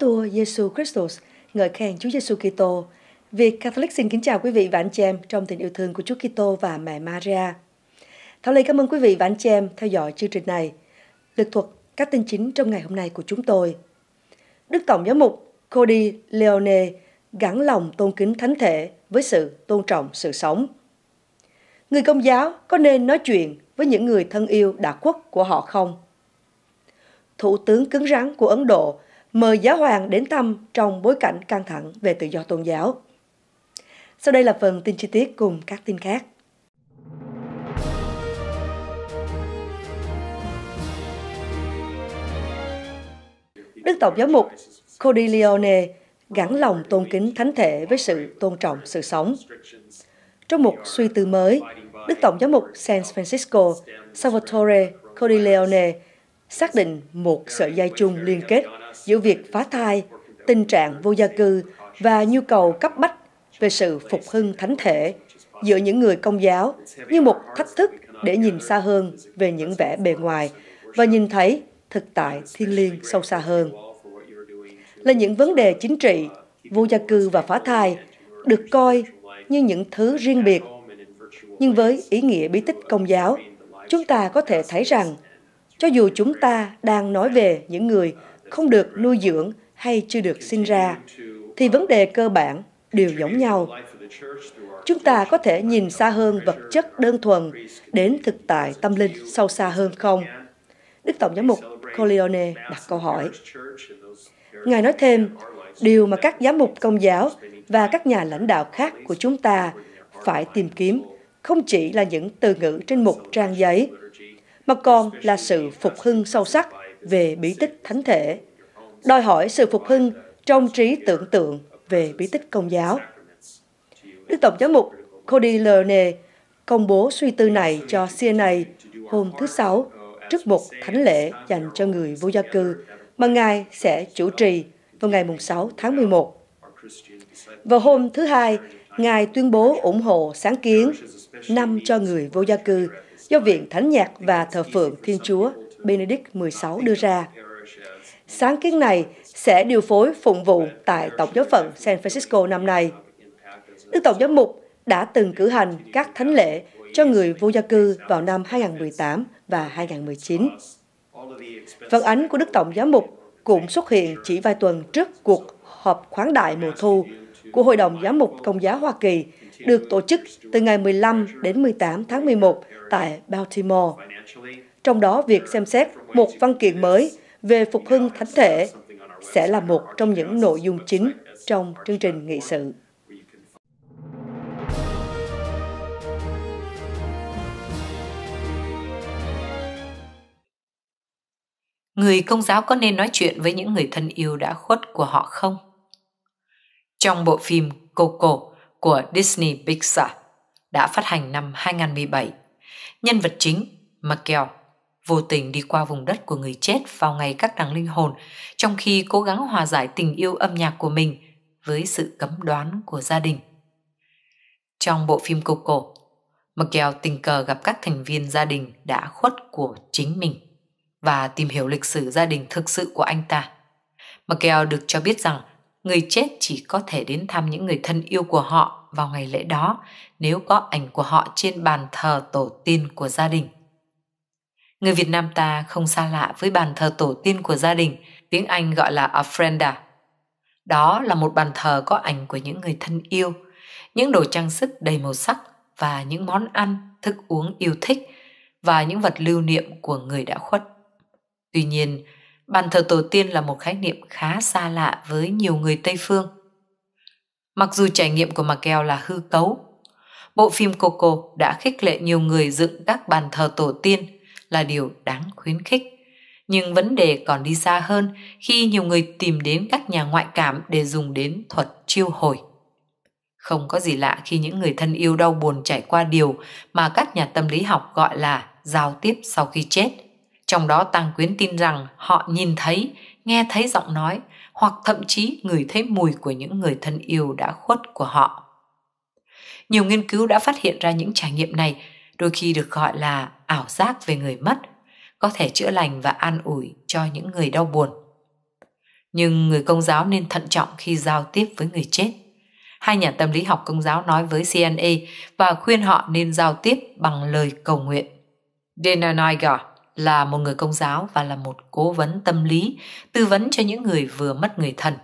tua Giêsu Christus, ngợi khen Chúa Giêsu Kitô. Việt Catholic xin kính chào quý vị và anh chị em trong tình yêu thương của Chúa Kitô và mẹ Maria. Thảo Lê cảm ơn quý vị và anh chị em theo dõi chương trình này. Lực thuật các tin chính trong ngày hôm nay của chúng tôi. Đức Tổng Giám mục Cody Leone gắn lòng tôn kính thánh thể với sự tôn trọng sự sống. Người công giáo có nên nói chuyện với những người thân yêu đã khuất của họ không? Thủ tướng cứng rắn của Ấn Độ mời giáo hoàng đến thăm trong bối cảnh căng thẳng về tự do tôn giáo. Sau đây là phần tin chi tiết cùng các tin khác. Đức Tổng giám mục Codiglione gắn lòng tôn kính thánh thể với sự tôn trọng sự sống. Trong một suy tư mới, Đức Tổng giám mục San Francisco Salvatore Codiglione xác định một sợi dây chung liên kết giữa việc phá thai, tình trạng vô gia cư và nhu cầu cấp bách về sự phục hưng thánh thể giữa những người công giáo như một thách thức để nhìn xa hơn về những vẻ bề ngoài và nhìn thấy thực tại thiên liêng sâu xa hơn. Là những vấn đề chính trị, vô gia cư và phá thai được coi như những thứ riêng biệt. Nhưng với ý nghĩa bí tích công giáo, chúng ta có thể thấy rằng cho dù chúng ta đang nói về những người không được nuôi dưỡng hay chưa được sinh ra, thì vấn đề cơ bản đều giống nhau. Chúng ta có thể nhìn xa hơn vật chất đơn thuần đến thực tại tâm linh sâu xa hơn không? Đức Tổng giám mục Corleone đặt câu hỏi. Ngài nói thêm, điều mà các giám mục công giáo và các nhà lãnh đạo khác của chúng ta phải tìm kiếm không chỉ là những từ ngữ trên một trang giấy, mà còn là sự phục hưng sâu sắc về bí tích thánh thể, đòi hỏi sự phục hưng trong trí tưởng tượng về bí tích công giáo. Đức Tổng giám mục Cody Lerne công bố suy tư này cho CNA hôm thứ Sáu trước một thánh lễ dành cho người vô gia cư mà Ngài sẽ chủ trì vào ngày 6 tháng 11. Vào hôm thứ Hai, Ngài tuyên bố ủng hộ sáng kiến năm cho người vô gia cư do Viện Thánh Nhạc và Thờ Phượng Thiên Chúa Benedict XVI đưa ra. Sáng kiến này sẽ điều phối phụng vụ tại Tổng giáo phận San Francisco năm nay. Đức Tổng giám mục đã từng cử hành các thánh lễ cho người vô gia cư vào năm 2018 và 2019. Phản ánh của Đức Tổng giám mục cũng xuất hiện chỉ vài tuần trước cuộc họp khoáng đại mùa thu của Hội đồng Giám mục Công giáo Hoa Kỳ được tổ chức từ ngày 15 đến 18 tháng 11 tại Baltimore. Trong đó, việc xem xét một văn kiện mới về phục hưng thánh thể sẽ là một trong những nội dung chính trong chương trình nghị sự. Người công giáo có nên nói chuyện với những người thân yêu đã khuất của họ không? Trong bộ phim Coco của Disney Pixar đã phát hành năm 2017, Nhân vật chính, Makeo, vô tình đi qua vùng đất của người chết vào ngày các đằng linh hồn, trong khi cố gắng hòa giải tình yêu âm nhạc của mình với sự cấm đoán của gia đình. Trong bộ phim Cô Cổ, Makeo tình cờ gặp các thành viên gia đình đã khuất của chính mình và tìm hiểu lịch sử gia đình thực sự của anh ta. Makeo được cho biết rằng người chết chỉ có thể đến thăm những người thân yêu của họ vào ngày lễ đó nếu có ảnh của họ trên bàn thờ tổ tiên của gia đình. Người Việt Nam ta không xa lạ với bàn thờ tổ tiên của gia đình, tiếng Anh gọi là ofrenda. Đó là một bàn thờ có ảnh của những người thân yêu, những đồ trang sức đầy màu sắc và những món ăn, thức uống yêu thích và những vật lưu niệm của người đã khuất. Tuy nhiên, bàn thờ tổ tiên là một khái niệm khá xa lạ với nhiều người Tây phương Mặc dù trải nghiệm của Miguel là hư cấu, bộ phim Coco đã khích lệ nhiều người dựng các bàn thờ tổ tiên là điều đáng khuyến khích. Nhưng vấn đề còn đi xa hơn khi nhiều người tìm đến các nhà ngoại cảm để dùng đến thuật chiêu hồi. Không có gì lạ khi những người thân yêu đau buồn trải qua điều mà các nhà tâm lý học gọi là giao tiếp sau khi chết. Trong đó Tăng Quyến tin rằng họ nhìn thấy, nghe thấy giọng nói hoặc thậm chí ngửi thấy mùi của những người thân yêu đã khuất của họ. Nhiều nghiên cứu đã phát hiện ra những trải nghiệm này đôi khi được gọi là ảo giác về người mất, có thể chữa lành và an ủi cho những người đau buồn. Nhưng người công giáo nên thận trọng khi giao tiếp với người chết. Hai nhà tâm lý học công giáo nói với CNA và khuyên họ nên giao tiếp bằng lời cầu nguyện. Dana Niger, là một người công giáo và là một cố vấn tâm lý, tư vấn cho những người vừa mất người thân.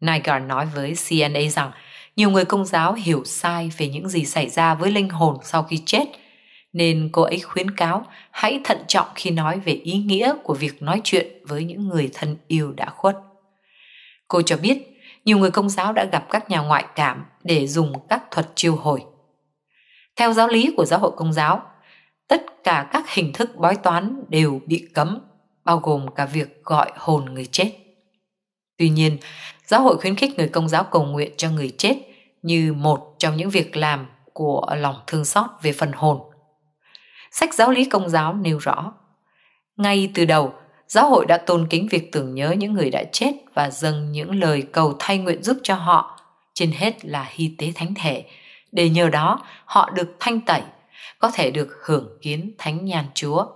Nygaard nói với CNA rằng nhiều người công giáo hiểu sai về những gì xảy ra với linh hồn sau khi chết, nên cô ấy khuyến cáo hãy thận trọng khi nói về ý nghĩa của việc nói chuyện với những người thân yêu đã khuất. Cô cho biết nhiều người công giáo đã gặp các nhà ngoại cảm để dùng các thuật chiêu hồi. Theo giáo lý của giáo hội công giáo, tất cả các hình thức bói toán đều bị cấm, bao gồm cả việc gọi hồn người chết. Tuy nhiên, giáo hội khuyến khích người công giáo cầu nguyện cho người chết như một trong những việc làm của lòng thương xót về phần hồn. Sách giáo lý công giáo nêu rõ, ngay từ đầu, giáo hội đã tôn kính việc tưởng nhớ những người đã chết và dâng những lời cầu thay nguyện giúp cho họ, trên hết là hy tế thánh thể, để nhờ đó họ được thanh tẩy có thể được hưởng kiến thánh nhàn Chúa.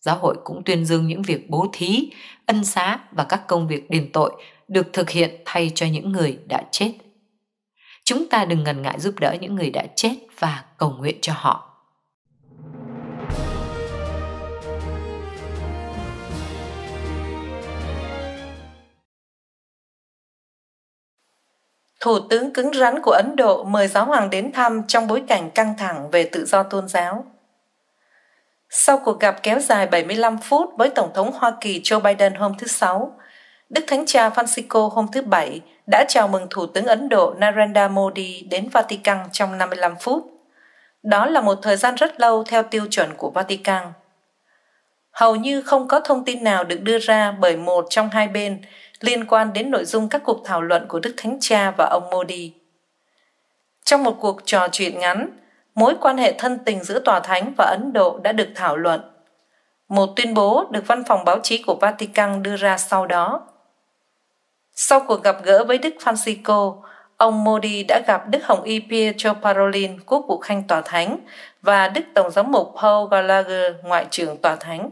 Giáo hội cũng tuyên dương những việc bố thí, ân xá và các công việc đền tội được thực hiện thay cho những người đã chết. Chúng ta đừng ngần ngại giúp đỡ những người đã chết và cầu nguyện cho họ Thủ tướng cứng rắn của Ấn Độ mời giáo hoàng đến thăm trong bối cảnh căng thẳng về tự do tôn giáo. Sau cuộc gặp kéo dài 75 phút với Tổng thống Hoa Kỳ Joe Biden hôm thứ Sáu, Đức Thánh Cha Francisco hôm thứ Bảy đã chào mừng Thủ tướng Ấn Độ Narendra Modi đến Vatican trong 55 phút. Đó là một thời gian rất lâu theo tiêu chuẩn của Vatican. Hầu như không có thông tin nào được đưa ra bởi một trong hai bên liên quan đến nội dung các cuộc thảo luận của Đức Thánh Cha và ông Modi. Trong một cuộc trò chuyện ngắn, mối quan hệ thân tình giữa Tòa Thánh và Ấn Độ đã được thảo luận. Một tuyên bố được văn phòng báo chí của Vatican đưa ra sau đó. Sau cuộc gặp gỡ với Đức Francisco, ông Modi đã gặp Đức Hồng Y Pietro Parolin, quốc vụ khanh Tòa Thánh, và Đức Tổng giám mục Paul Gallagher, Ngoại trưởng Tòa Thánh.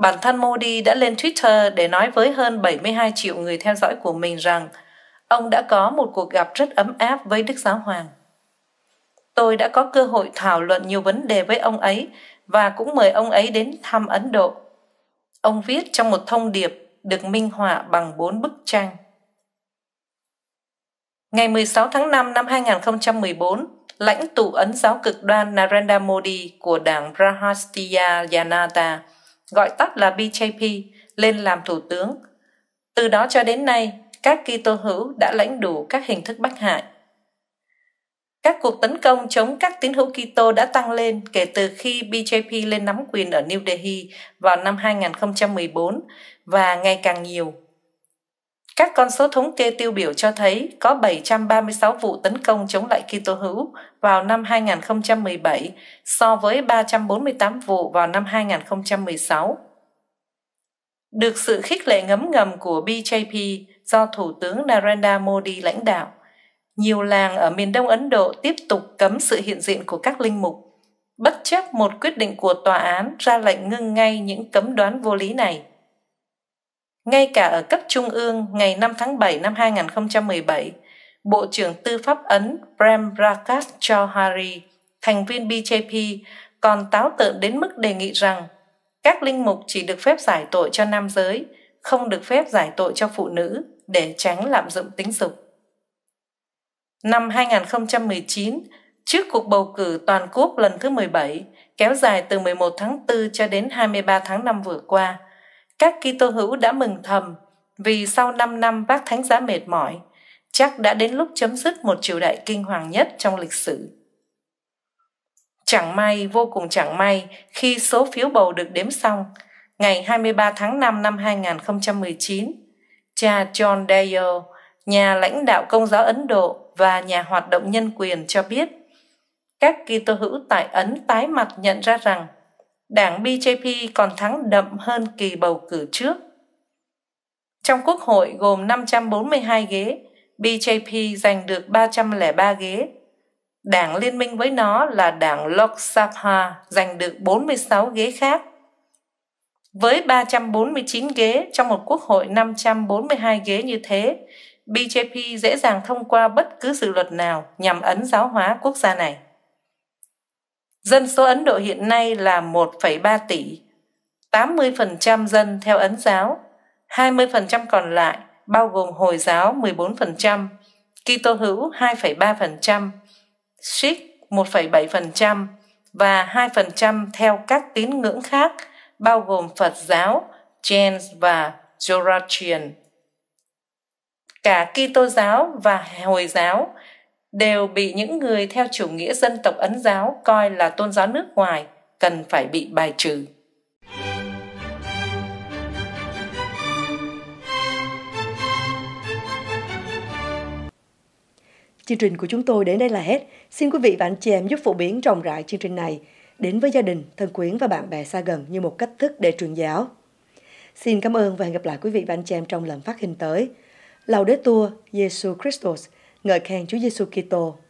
Bản thân Modi đã lên Twitter để nói với hơn 72 triệu người theo dõi của mình rằng ông đã có một cuộc gặp rất ấm áp với Đức Giáo Hoàng. Tôi đã có cơ hội thảo luận nhiều vấn đề với ông ấy và cũng mời ông ấy đến thăm Ấn Độ. Ông viết trong một thông điệp được minh họa bằng bốn bức tranh. Ngày 16 tháng 5 năm 2014, lãnh tụ ấn giáo cực đoan Narendra Modi của đảng Brahatiya Janata – gọi tắt là BJP, lên làm thủ tướng. Từ đó cho đến nay, các Kitô hữu đã lãnh đủ các hình thức bách hại. Các cuộc tấn công chống các tín hữu Kitô đã tăng lên kể từ khi BJP lên nắm quyền ở New Delhi vào năm 2014 và ngày càng nhiều các con số thống kê tiêu biểu cho thấy có 736 vụ tấn công chống lại Kitô hữu vào năm 2017 so với 348 vụ vào năm 2016. Được sự khích lệ ngấm ngầm của BJP do Thủ tướng Narendra Modi lãnh đạo, nhiều làng ở miền đông Ấn Độ tiếp tục cấm sự hiện diện của các linh mục, bất chấp một quyết định của tòa án ra lệnh ngưng ngay những cấm đoán vô lý này. Ngay cả ở cấp trung ương, ngày 5 tháng 7 năm 2017, Bộ trưởng Tư pháp Ấn Prem Prakash Chowhari, thành viên BJP, còn táo tợn đến mức đề nghị rằng các linh mục chỉ được phép giải tội cho nam giới, không được phép giải tội cho phụ nữ để tránh lạm dụng tính dục. Năm 2019, trước cuộc bầu cử toàn quốc lần thứ 17, kéo dài từ 11 tháng 4 cho đến 23 tháng 5 vừa qua, các Kitô hữu đã mừng thầm vì sau 5 năm bác thánh giá mệt mỏi, chắc đã đến lúc chấm dứt một triều đại kinh hoàng nhất trong lịch sử. Chẳng may, vô cùng chẳng may, khi số phiếu bầu được đếm xong, ngày 23 tháng 5 năm 2019, cha John Dale, nhà lãnh đạo công giáo Ấn Độ và nhà hoạt động nhân quyền cho biết, các Kitô hữu tại Ấn tái mặt nhận ra rằng đảng BJP còn thắng đậm hơn kỳ bầu cử trước. Trong Quốc hội gồm 542 ghế, BJP giành được 303 ghế. Đảng liên minh với nó là đảng Lok Sabha giành được 46 ghế khác. Với 349 ghế trong một quốc hội 542 ghế như thế, BJP dễ dàng thông qua bất cứ dự luật nào nhằm ấn giáo hóa quốc gia này. Dân số Ấn Độ hiện nay là 1,3 tỷ, 80% dân theo Ấn giáo, 20% còn lại bao gồm Hồi giáo 14%, Kitô hữu 2,3%, Sikh 1,7% và 2% theo các tín ngưỡng khác bao gồm Phật giáo, Jain và Zoroastrian. Cả Kitô giáo và Hồi giáo đều bị những người theo chủ nghĩa dân tộc ấn giáo coi là tôn giáo nước ngoài cần phải bị bài trừ Chương trình của chúng tôi đến đây là hết. Xin quý vị và anh chị em giúp phổ biến rộng rãi chương trình này đến với gia đình, thân quyến và bạn bè xa gần như một cách thức để truyền giáo. Xin cảm ơn và hẹn gặp lại quý vị và anh chị em trong lần phát hình tới. đế tua, Jesus Christus, ngợi khen Chúa Giêsu Kitô.